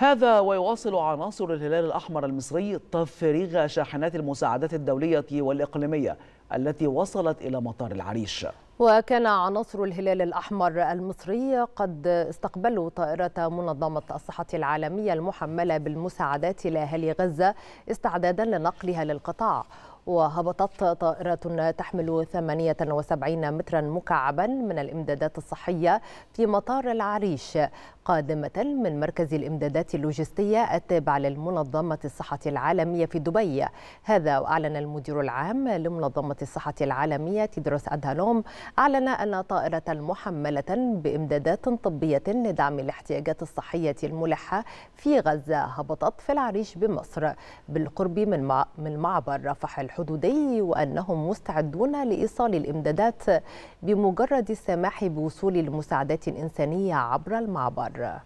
هذا ويواصل عناصر الهلال الأحمر المصري تفريغ شاحنات المساعدات الدولية والإقليمية التي وصلت إلى مطار العريش وكان عناصر الهلال الأحمر المصري قد استقبلوا طائرة منظمة الصحة العالمية المحملة بالمساعدات لأهالي غزة استعدادا لنقلها للقطاع وهبطت طائرة تحمل 78 مترا مكعبا من الإمدادات الصحية في مطار العريش قادمة من مركز الإمدادات اللوجستية التابع للمنظمة الصحة العالمية في دبي هذا وأعلن المدير العام لمنظمة الصحة العالمية تدرس أدهانوم أعلن أن طائرة محملة بإمدادات طبية لدعم الاحتياجات الصحية الملحة في غزة هبطت في العريش بمصر بالقرب من من معبر رفح الحدودي وأنهم مستعدون لإيصال الإمدادات بمجرد السماح بوصول المساعدات الإنسانية عبر المعبر cetera.